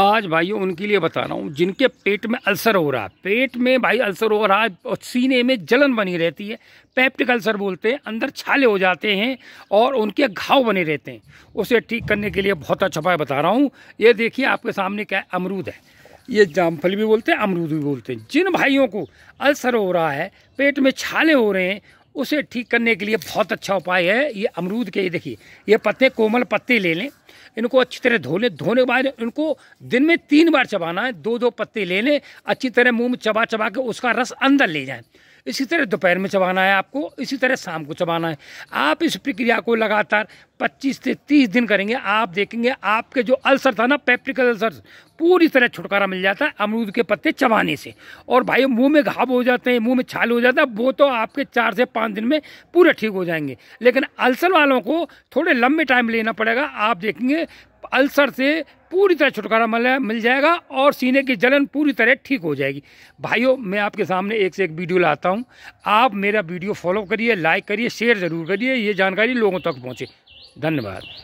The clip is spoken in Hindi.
आज भाइयों उनके लिए बता रहा हूँ जिनके पेट में अल्सर हो रहा है पेट में भाई अल्सर हो रहा है और सीने में जलन बनी रहती है पैप्टिक अल्सर बोलते हैं अंदर छाले हो जाते हैं और उनके घाव बने रहते हैं उसे ठीक करने के लिए बहुत अच्छा उपाय बता रहा हूँ ये देखिए आपके सामने क्या है अमरूद है ये जामफल भी बोलते हैं अमरूद भी बोलते हैं जिन भाइयों को अल्सर हो रहा है पेट में छाले हो रहे हैं उसे ठीक करने के लिए बहुत अच्छा उपाय है ये अमरूद के ये देखिए ये पत्ते कोमल पत्ते ले लें इनको अच्छी तरह धो लें धोने के बाद इनको दिन में तीन बार चबाना है दो दो पत्ते ले लें अच्छी तरह मुंह में चबा चबा के उसका रस अंदर ले जाएं इसी तरह दोपहर में चबाना है आपको इसी तरह शाम को चबाना है आप इस प्रक्रिया को लगातार 25 से 30 दिन करेंगे आप देखेंगे आपके जो अल्सर था ना पेप्टिकल अल्सर पूरी तरह छुटकारा मिल जाता है अमरूद के पत्ते चबाने से और भाई मुंह में घाव हो जाते हैं मुंह में छाल हो जाता है वो तो आपके चार से पाँच दिन में पूरे ठीक हो जाएंगे लेकिन अल्सर वालों को थोड़े लंबे टाइम लेना पड़ेगा आप देखेंगे अल्सर से पूरी तरह छुटकारा मिल जाएगा और सीने की जलन पूरी तरह ठीक हो जाएगी भाइयों मैं आपके सामने एक से एक वीडियो लाता हूँ आप मेरा वीडियो फॉलो करिए लाइक करिए शेयर ज़रूर करिए ये जानकारी लोगों तक पहुँचे धन्यवाद